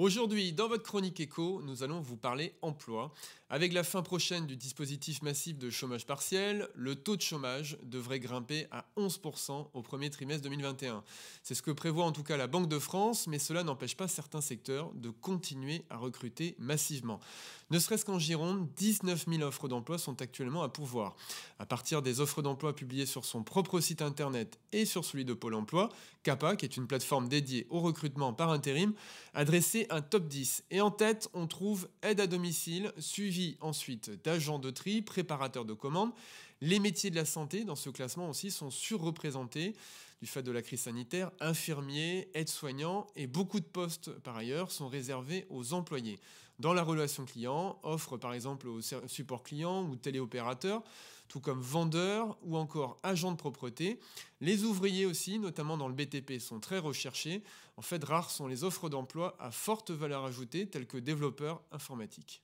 Aujourd'hui, dans votre chronique éco, nous allons vous parler emploi. Avec la fin prochaine du dispositif massif de chômage partiel, le taux de chômage devrait grimper à 11% au premier trimestre 2021. C'est ce que prévoit en tout cas la Banque de France, mais cela n'empêche pas certains secteurs de continuer à recruter massivement. Ne serait-ce qu'en Gironde, 19 000 offres d'emploi sont actuellement à pourvoir. À partir des offres d'emploi publiées sur son propre site internet et sur celui de Pôle emploi, CAPA, qui est une plateforme dédiée au recrutement par intérim, adressée un top 10. Et en tête, on trouve aide à domicile, suivi ensuite d'agents de tri, préparateurs de commandes. Les métiers de la santé dans ce classement aussi sont surreprésentés du fait de la crise sanitaire, infirmiers, aides-soignants et beaucoup de postes par ailleurs sont réservés aux employés. Dans la relation client, offre par exemple au support client ou téléopérateur, tout comme vendeurs ou encore agents de propreté. Les ouvriers aussi, notamment dans le BTP, sont très recherchés. En fait, rares sont les offres d'emploi à forte valeur ajoutée telles que développeurs informatiques.